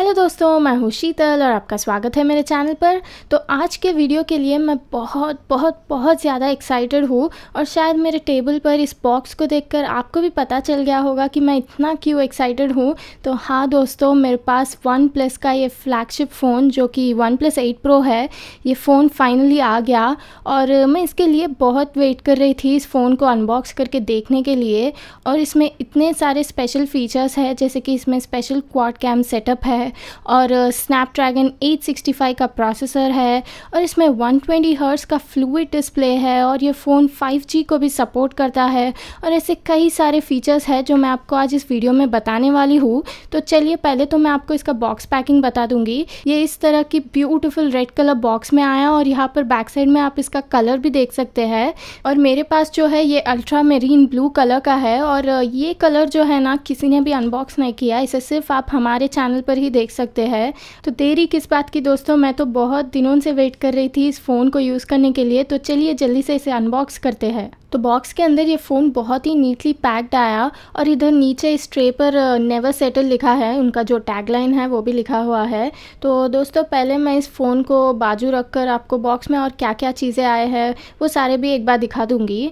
hello दोस्तों मैं हूँ शीतल और आपका स्वागत है मेरे चैनल पर तो आज के वीडियो के लिए मैं बहुत बहुत बहुत ज़्यादा एक्साइटेड हूँ और शायद मेरे टेबल पर इस बॉक्स को देखकर आपको भी पता चल गया होगा कि मैं इतना क्यों एक्साइटेड हूँ तो हाँ दोस्तों मेरे पास वन प्लस का ये फ्लैगशिप फ़ोन जो कि वन प्लस एट प्रो है ये फ़ोन फाइनली आ गया और मैं इसके लिए बहुत वेट कर रही थी इस फ़ोन को अनबॉक्स करके देखने के लिए और इसमें इतने सारे स्पेशल फ़ीचर्स है जैसे कि इसमें स्पेशल क्वाड कैम सेटअप है और स्नैपड्रैगन 865 का प्रोसेसर है और इसमें 120 ट्वेंटी हर्ट्स का फ्लूड डिस्प्ले है और ये फ़ोन 5G को भी सपोर्ट करता है और ऐसे कई सारे फीचर्स है जो मैं आपको आज इस वीडियो में बताने वाली हूँ तो चलिए पहले तो मैं आपको इसका बॉक्स पैकिंग बता दूंगी ये इस तरह की ब्यूटिफुल रेड कलर बॉक्स में आया और यहाँ पर बैक साइड में आप इसका कलर भी देख सकते हैं और मेरे पास जो है ये अल्ट्रा मेरीन ब्लू कलर का है और ये कलर जो है ना किसी ने भी अनबॉक्स नहीं किया इसे सिर्फ आप हमारे चैनल पर ही देख सकते हैं तो देरी किस बात की दोस्तों मैं तो बहुत दिनों से वेट कर रही थी इस फ़ोन को यूज़ करने के लिए तो चलिए जल्दी से इसे अनबॉक्स करते हैं तो बॉक्स के अंदर ये फ़ोन बहुत ही नीटली पैक्ड आया और इधर नीचे इस ट्रे पर नेवर सेटल लिखा है उनका जो टैगलाइन है वो भी लिखा हुआ है तो दोस्तों पहले मैं इस फ़ोन को बाजू रख कर आपको बॉक्स में और क्या क्या चीज़ें आए हैं वो सारे भी एक बार दिखा दूँगी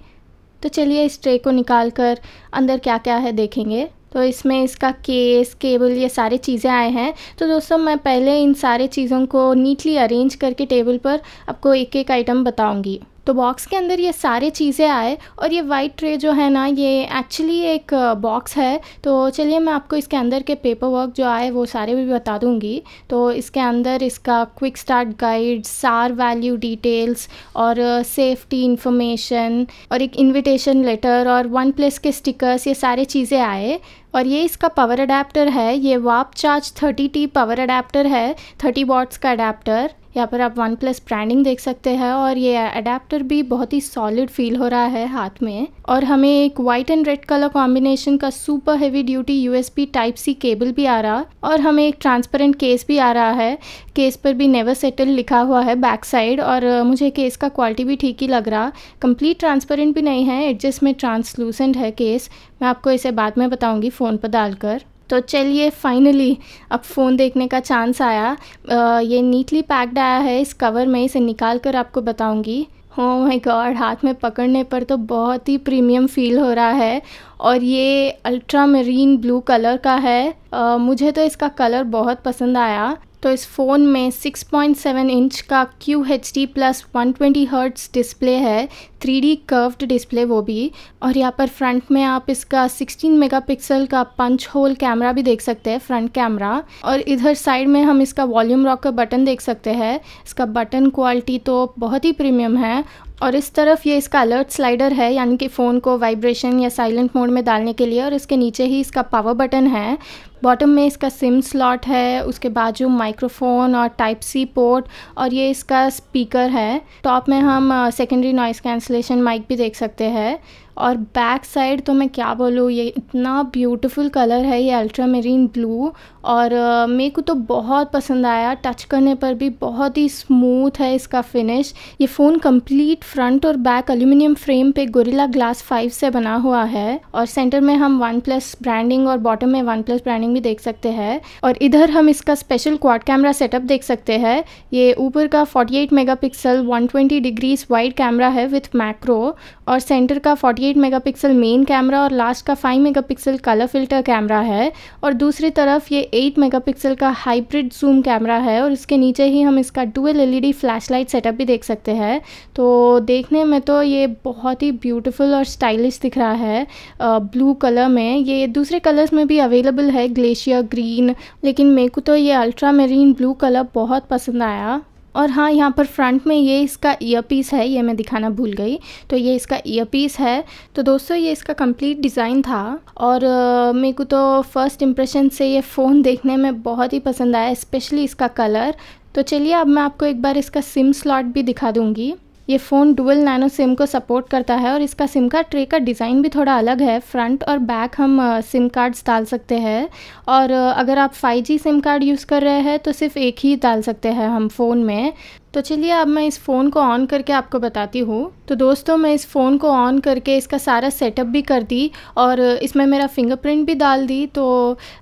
तो चलिए इस ट्रे को निकाल कर अंदर क्या क्या है देखेंगे तो इसमें इसका केस केबल ये सारे चीज़ें आए हैं तो दोस्तों मैं पहले इन सारे चीज़ों को नीटली अरेंज करके टेबल पर आपको एक एक आइटम बताऊंगी तो बॉक्स के अंदर ये सारे चीज़ें आए और ये वाइट ट्रे जो है ना ये एक्चुअली एक बॉक्स है तो चलिए मैं आपको इसके अंदर के पेपर वर्क जो आए वो सारे भी बता दूँगी तो इसके अंदर इसका quick start guide SAR value details और सेफ्टी इंफॉर्मेशन और एक इनविटेशन लेटर और वन प्लस के स्टिकर्स ये सारे चीज़ें आए और ये इसका पावर अडेप्टर है ये Warp Charge thirty T power adapter है थर्टी वॉट्स का अडेप्टर यहाँ पर आप वन प्लस ब्रांडिंग देख सकते हैं और ये अडेप्टर भी बहुत ही सॉलिड फील हो रहा है हाथ में और हमें एक white and red colour combination का super heavy duty USB type C cable भी आ रहा और हमें एक ट्रांसपेरेंट केस भी आ रहा है केस पर भी नेवर सेटल लिखा हुआ है बैक साइड और मुझे केस का क्वालिटी भी ठीक ही लग रहा कंप्लीट ट्रांसपेरेंट भी नहीं है एडजस्ट में ट्रांसलूसेंट है केस मैं आपको इसे बाद में बताऊँगी फ़ोन पर डालकर तो चलिए फाइनली अब फ़ोन देखने का चांस आया आ, ये नीटली पैक्ड आया है इस कवर में इसे निकाल कर आपको बताऊँगी हो oh माय गॉड हाथ में पकड़ने पर तो बहुत ही प्रीमियम फील हो रहा है और ये अल्ट्रा मरीन ब्लू कलर का है आ, मुझे तो इसका कलर बहुत पसंद आया तो इस फ़ोन में 6.7 इंच का Q H D plus one twenty display है थ्री डी कर्व्ड डिस्प्ले वो भी और यहाँ पर फ्रंट में आप इसका 16 मेगापिक्सल का पंच होल कैमरा भी देख सकते हैं फ्रंट कैमरा और इधर साइड में हम इसका वॉल्यूम रॉक का बटन देख सकते हैं इसका बटन क्वालिटी तो बहुत ही प्रीमियम है और इस तरफ ये इसका अलर्ट स्लाइडर है यानी कि फ़ोन को वाइब्रेशन या साइलेंट मोड में डालने के लिए और इसके नीचे ही इसका पावर बटन है बॉटम में इसका सिम स्लॉट है उसके बाजू माइक्रोफोन और टाइप सी पोर्ट और ये इसका स्पीकर है टॉप में हम सेकेंडरी नॉइस कैंसलेशन माइक भी देख सकते हैं और बैक साइड तो मैं क्या बोलूँ ये इतना ब्यूटीफुल कलर है ये अल्ट्रा मेरीन ब्लू और मेरे को तो बहुत पसंद आया टच करने पर भी बहुत ही स्मूथ है इसका फिनिश ये फ़ोन कंप्लीट फ्रंट और बैक एल्यूमिनियम फ्रेम पे गोरिल्ला ग्लास फाइव से बना हुआ है और सेंटर में हम वन प्लस ब्रांडिंग और बॉटम में वन प्लस ब्रांडिंग भी देख सकते हैं और इधर हम इसका स्पेशल क्वाड कैमरा सेटअप देख सकते हैं ये ऊपर का forty eight megapixel one twenty degrees wide camera है विथ मैक्रो और सेंटर का फोर्टी 48 मेगापिक्सल मेन कैमरा और लास्ट का 5 मेगापिक्सल कलर फिल्टर कैमरा है और दूसरी तरफ ये 8 मेगापिक्सल का हाइब्रिड जूम कैमरा है और इसके नीचे ही हम इसका डुअल एलईडी फ्लैशलाइट सेटअप भी देख सकते हैं तो देखने में तो ये बहुत ही ब्यूटीफुल और स्टाइलिश दिख रहा है ब्लू कलर में ये दूसरे कलर्स में भी अवेलेबल है ग्लेशियर ग्रीन लेकिन मेरे को तो ये अल्ट्रा मेरीन ब्लू कलर बहुत पसंद आया और हाँ यहाँ पर फ्रंट में ये इसका ईयर पीस है ये मैं दिखाना भूल गई तो ये इसका ईयर पीस है तो दोस्तों ये इसका कंप्लीट डिज़ाइन था और मेरे को तो फर्स्ट इम्प्रेशन से ये फ़ोन देखने में बहुत ही पसंद आया स्पेशली इसका कलर तो चलिए अब मैं आपको एक बार इसका सिम स्लॉट भी दिखा दूँगी ये फ़ोन डुअल नैनो सिम को सपोर्ट करता है और इसका सिम कार्ड ट्रे का डिज़ाइन भी थोड़ा अलग है फ्रंट और बैक हम सिम कार्ड्स डाल सकते हैं और अगर आप 5G सिम कार्ड यूज़ कर रहे हैं तो सिर्फ एक ही डाल सकते हैं हम फ़ोन में तो चलिए अब मैं इस फ़ोन को ऑन करके आपको बताती हूँ तो दोस्तों मैं इस फ़ोन को ऑन करके इसका सारा सेटअप भी कर दी और इसमें मेरा फिंगरप्रिंट भी डाल दी तो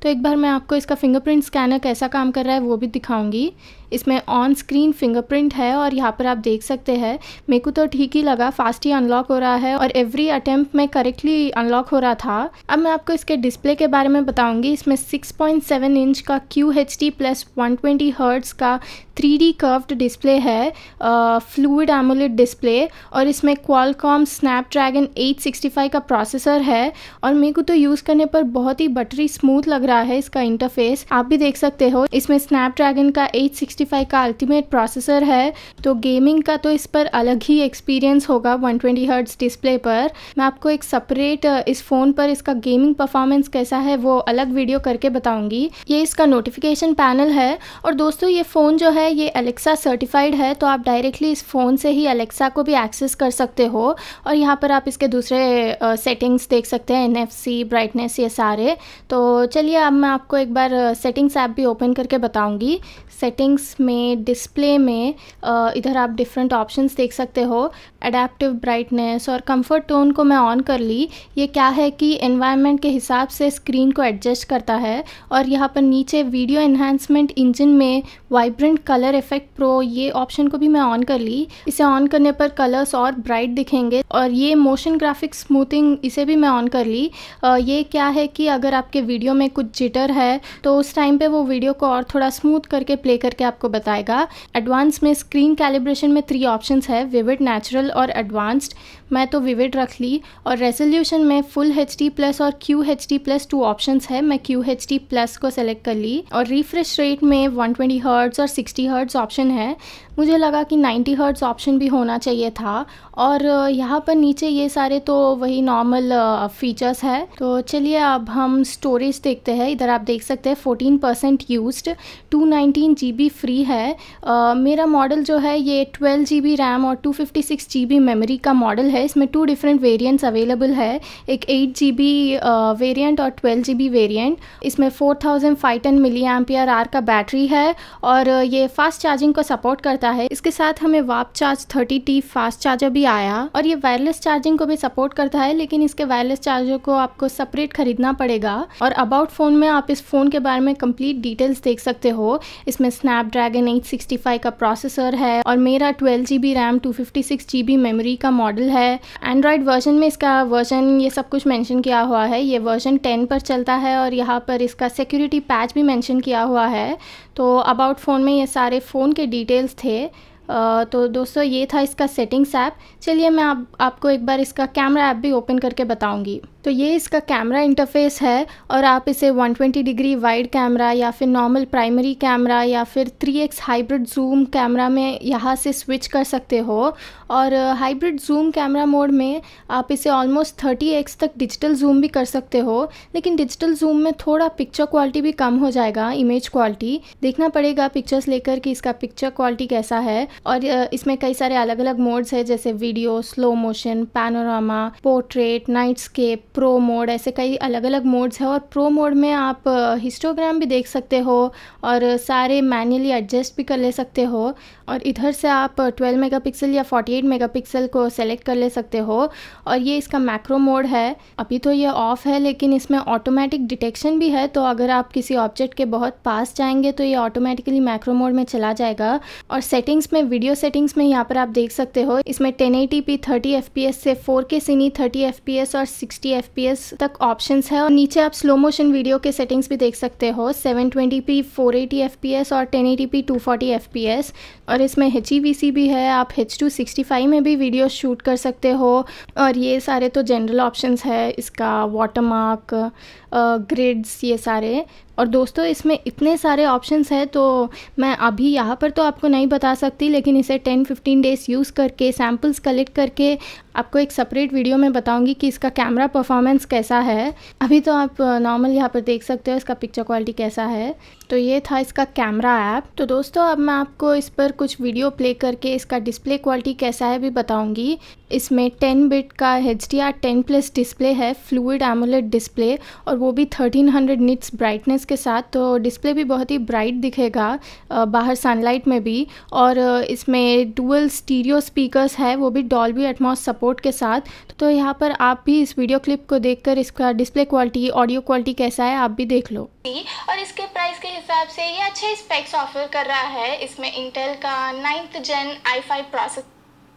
तो एक बार मैं आपको इसका फिंगरप्रिंट स्कैनर कैसा काम कर रहा है वो भी दिखाऊंगी इसमें ऑन स्क्रीन फिंगरप्रिंट है और यहाँ पर आप देख सकते हैं मेरे को तो ठीक ही लगा फास्ट ही अनलॉक हो रहा है और एवरी अटेम्प्ट में करेक्टली अनलॉक हो रहा था अब मैं आपको इसके डिस्प्ले के बारे में बताऊंगी इसमें 6.7 इंच का Q H D plus one twenty hertz का थ्री डी कर्व्ड डिस्प्ले है फ्लूड एमोलिड डिस्प्ले और इसमें क्वालकॉम स्नैपड्रैगन 865 का प्रोसेसर है और मेरे को तो यूज़ करने पर बहुत ही बटरी स्मूथ लग रहा है इसका इंटरफेस आप भी देख सकते हो इसमें स्नैपड्रैगन का एट 365 का अल्टीमेट प्रोसेसर है तो गेमिंग का तो इस पर अलग ही एक्सपीरियंस होगा 120 ट्वेंटी डिस्प्ले पर मैं आपको एक सेपरेट इस फ़ोन पर इसका गेमिंग परफॉर्मेंस कैसा है वो अलग वीडियो करके बताऊंगी ये इसका नोटिफिकेशन पैनल है और दोस्तों ये फ़ोन जो है ये अलेक्सा सर्टिफाइड है तो आप डायरेक्टली इस फ़ोन से ही अलेक्सा को भी एक्सेस कर सकते हो और यहाँ पर आप इसके दूसरे सेटिंग्स देख सकते हैं एन ब्राइटनेस ये सारे तो चलिए अब मैं आपको एक बार सेटिंग्स ऐप भी ओपन करके बताऊँगी सेटिंग्स सेटिंग्स में डिस्प्ले में इधर आप डिफरेंट ऑप्शंस देख सकते हो अडेप्टिव ब्राइटनेस और कंफर्ट टोन को मैं ऑन कर ली ये क्या है कि एनवायरनमेंट के हिसाब से स्क्रीन को एडजस्ट करता है और यहाँ पर नीचे वीडियो इन्हांसमेंट इंजन में वाइब्रेंट कलर इफेक्ट प्रो ये ऑप्शन को भी मैं ऑन कर ली इसे ऑन करने पर कलर्स और ब्राइट दिखेंगे और ये मोशन ग्राफिक स्मूथिंग इसे भी मैं ऑन कर ली ये क्या है कि अगर आपके वीडियो में कुछ जिटर है तो उस टाइम पे वो वीडियो को और थोड़ा स्मूथ करके प्ले करके आप आपको बताएगा एडवांस में स्क्रीन कैलिब्रेशन में थ्री ऑप्शंस है विविड नेचुरल और एडवांस्ड मैं तो विविड रख ली और रेजोल्यूशन में फुल एच डी प्लस और Q H D plus two option है मैं क्यू एच डी प्लस को सेलेक्ट कर ली और रिफ्रेश रेट में वन ट्वेंटी हर्ट्स और सिक्सटी हर्ट्स ऑप्शन है मुझे लगा कि नाइन्टी हर्ट्स ऑप्शन भी होना चाहिए था और यहाँ पर नीचे ये सारे तो वही नॉर्मल फीचर्स है तो चलिए अब हम स्टोरेज देखते हैं इधर आप देख सकते हैं fourteen percent use two nineteen G free है आ, मेरा मॉडल जो है ये ट्वेल्व जी रैम और two fifty six G memory का मॉडल है है इसमें टू डिफरेंट वेरिएंट्स अवेलेबल है एक एट जी बी वेरियंट और ट्वेल्व जी बी वेरियंट इसमें four thousand five ten milli M P R R का बैटरी है और ये फास्ट चार्जिंग को सपोर्ट करता है इसके साथ हमें Warp Charge thirty T fast charger भी आया और ये वायरलेस चार्जिंग को भी सपोर्ट करता है लेकिन इसके वायरलेस चार्जर को आपको सेपरेट खरीदना पड़ेगा और अबाउट फ़ोन में आप इस फ़ोन के बारे में कंप्लीट डिटेल्स देख सकते हो इसमें स्नैपड्रैगन फाइव का प्रोसेसर है और मेरा twelve G B RAM two fifty six G B memory का मॉडल है है एंड्रॉयड वर्जन में इसका वर्जन ये सब कुछ मेंशन किया हुआ है ये वर्जन 10 पर चलता है और यहाँ पर इसका सिक्योरिटी पैच भी मेंशन किया हुआ है तो अबाउट फ़ोन में ये सारे फ़ोन के डिटेल्स थे आ, तो दोस्तों ये था इसका सेटिंग्स ऐप चलिए मैं आप, आपको एक बार इसका कैमरा ऐप भी ओपन करके बताऊंगी तो ये इसका कैमरा इंटरफेस है और आप इसे 120 डिग्री वाइड कैमरा या फिर नॉर्मल प्राइमरी कैमरा या फिर 3x हाइब्रिड जूम कैमरा में यहाँ से स्विच कर सकते हो और हाइब्रिड जूम कैमरा मोड में आप इसे ऑलमोस्ट 30x तक डिजिटल जूम भी कर सकते हो लेकिन डिजिटल जूम में थोड़ा पिक्चर क्वालिटी भी कम हो जाएगा इमेज क्वालिटी देखना पड़ेगा पिक्चर्स लेकर कि इसका पिक्चर क्वालिटी कैसा है और इसमें कई सारे अलग अलग मोड्स है जैसे video slow motion panorama portrait nightscape pro mode ऐसे कई अलग अलग मोड्स हैं और प्रो मोड में आप हिस्टोग्राम भी देख सकते हो और सारे मैन्युअली एडजस्ट भी कर ले सकते हो और इधर से आप 12 मेगापिक्सल या 48 मेगापिक्सल को सेलेक्ट कर ले सकते हो और ये इसका मैक्रो मोड है अभी तो ये ऑफ़ है लेकिन इसमें ऑटोमेटिक डिटेक्शन भी है तो अगर आप किसी ऑब्जेक्ट के बहुत पास जाएंगे तो ये ऑटोमेटिकली मैक्रो मोड में चला जाएगा और सेटिंग्स में वीडियो सेटिंग्स में यहाँ पर आप देख सकते हो इसमें ten eighty P thirty F P S से four K cine thirty F P S और सिक्सटी एफ पी एस तक ऑप्शन है और नीचे आप स्लो मोशन वीडियो के सेटिंग्स भी देख सकते हो seven twenty P four eighty F P S और ten eighty P two forty F P S और और इसमें एच e भी है आप एच में भी वीडियो शूट कर सकते हो और ये सारे तो जनरल ऑप्शंस है इसका वाटर मार्क ग्रिड्स ये सारे और दोस्तों इसमें इतने सारे ऑप्शंस हैं तो मैं अभी यहाँ पर तो आपको नहीं बता सकती लेकिन इसे 10-15 डेज़ यूज़ करके सैम्पल्स कलेक्ट करके आपको एक सेपरेट वीडियो में बताऊंगी कि इसका कैमरा परफॉर्मेंस कैसा है अभी तो आप नॉर्मल यहाँ पर देख सकते हो इसका पिक्चर क्वालिटी कैसा है तो ये था इसका कैमरा ऐप तो दोस्तों अब मैं आपको इस पर कुछ वीडियो प्ले करके इसका डिस्प्ले क्वालिटी कैसा है भी बताऊंगी इसमें 10 बिट का H D R ten plus display है फ्लूड एमोलेट डिस्प्ले और वो भी 1300 निट्स ब्राइटनेस के साथ तो डिस्प्ले भी बहुत ही ब्राइट दिखेगा बाहर सनलाइट में भी और इसमें डुअल स्टीरियो स्पीकर्स है वो भी डॉल्बी एटमॉस सपोर्ट के साथ तो यहाँ पर आप भी इस वीडियो क्लिप को देखकर इसका डिस्प्ले क्वालिटी ऑडियो क्वालिटी कैसा है आप भी देख लो और इसके प्राइस के हिसाब से ये अच्छे स्पेक्स ऑफर कर रहा है इसमें इंटेल का ninth gen i five processor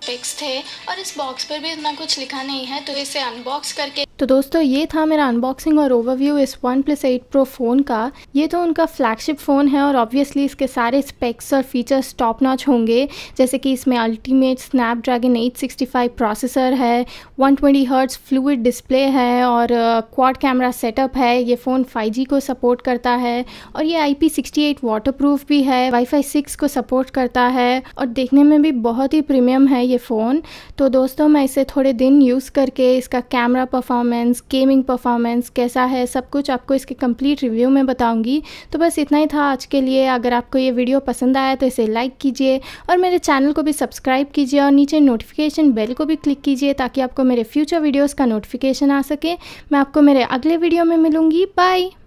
पिक्स थे और इस बॉक्स पर भी इतना कुछ लिखा नहीं है तो इसे अनबॉक्स करके तो दोस्तों ये था मेरा अनबॉक्सिंग और ओवरव्यू इस OnePlus eight pro phone का ये तो उनका फ्लैगशिप फ़ोन है और ऑब्वियसली इसके सारे स्पेक्स और फीचर्स टॉप नॉच होंगे जैसे कि इसमें अल्टीमेट स्नैपड्रैगन 865 प्रोसेसर है 120 ट्वेंटी हर्ट्स फ्लूड डिस्प्ले है और क्वाड कैमरा सेटअप है ये फ़ोन 5G को सपोर्ट करता है और ये आई पी वाटरप्रूफ भी है वाईफाई सिक्स को सपोर्ट करता है और देखने में भी बहुत ही प्रीमियम है ये फ़ोन तो दोस्तों मैं इसे थोड़े दिन यूज़ करके इसका कैमरा परफॉर्मेंस गेमिंग परफॉर्मेंस कैसा है सब कुछ आपको इसके कंप्लीट रिव्यू में बताऊंगी तो बस इतना ही था आज के लिए अगर आपको ये वीडियो पसंद आया तो इसे लाइक कीजिए और मेरे चैनल को भी सब्सक्राइब कीजिए और नीचे नोटिफिकेशन बेल को भी क्लिक कीजिए ताकि आपको मेरे फ्यूचर वीडियोज़ का नोटिफिकेशन आ सके मैं आपको मेरे अगले वीडियो में मिलूँगी बाय